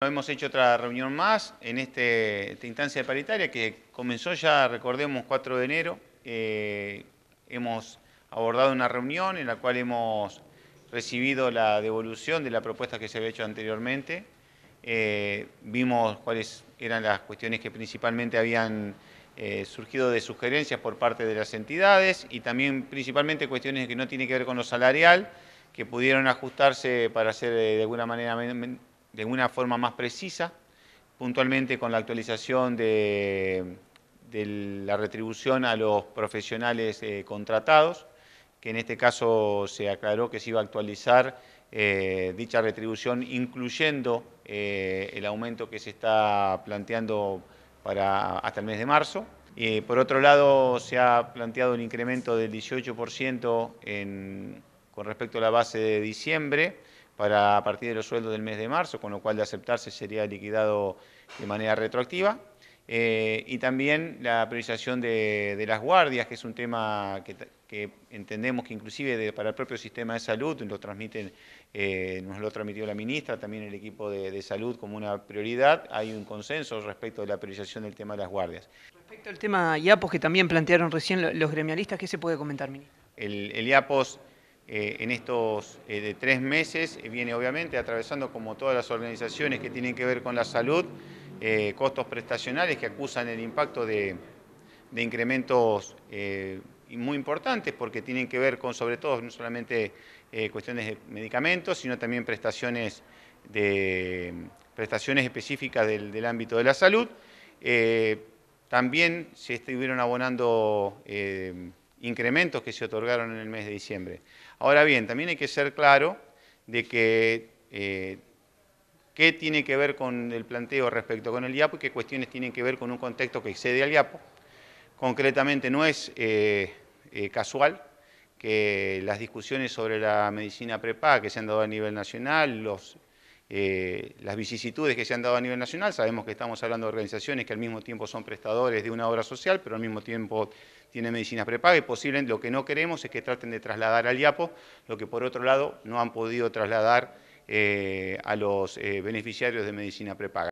Hemos hecho otra reunión más en este, esta instancia de paritaria que comenzó ya, recordemos, 4 de enero. Eh, hemos abordado una reunión en la cual hemos recibido la devolución de la propuesta que se había hecho anteriormente. Eh, vimos cuáles eran las cuestiones que principalmente habían eh, surgido de sugerencias por parte de las entidades y también principalmente cuestiones que no tienen que ver con lo salarial, que pudieron ajustarse para hacer de alguna manera de una forma más precisa, puntualmente con la actualización de, la retribución a los profesionales eh, contratados, que en este caso se aclaró que se iba a actualizar eh, dicha retribución incluyendo eh, el aumento que se está planteando para hasta el mes de marzo. por otro lado, se ha planteado un incremento del 18% con respecto a la base de diciembre, para a partir de los sueldos del mes de marzo, con lo cual de aceptarse sería liquidado de manera retroactiva. Eh, y también la priorización de, las guardias, que es un tema que, entendemos que inclusive para el propio sistema de salud lo transmiten, eh, nos lo transmitió la ministra, también el equipo de, salud como una prioridad. Hay un consenso respecto de la priorización del tema de las guardias. Respecto al tema IAPOS que también plantearon recién los gremialistas, ¿qué se puede comentar, ministro? El, el IAPOS eh, en estos eh, de tres meses eh, viene obviamente atravesando como todas las organizaciones que tienen que ver con la salud, costos prestacionales que acusan el impacto de, de incrementos muy importantes porque tienen que ver con sobre todo no solamente cuestiones de medicamentos, sino también prestaciones, de, prestaciones específicas del ámbito de la salud. también se estuvieron abonando incrementos que se otorgaron en el mes de diciembre. Ahora bien, también hay que ser claro de que eh, qué tiene que ver con el planteo respecto con el IAPO y qué cuestiones tienen que ver con un contexto que excede al IAPO. Concretamente no es eh, eh, casual que las discusiones sobre la medicina prepa que se han dado a nivel nacional, los eh, las vicisitudes que se han dado a nivel nacional. Sabemos que estamos hablando de organizaciones que al mismo tiempo son prestadores de una obra social, pero al mismo tiempo tienen medicina prepaga y posiblemente lo que no queremos es que traten de trasladar al IAPO, lo que por otro lado no han podido trasladar eh, a los eh, beneficiarios de medicina prepaga.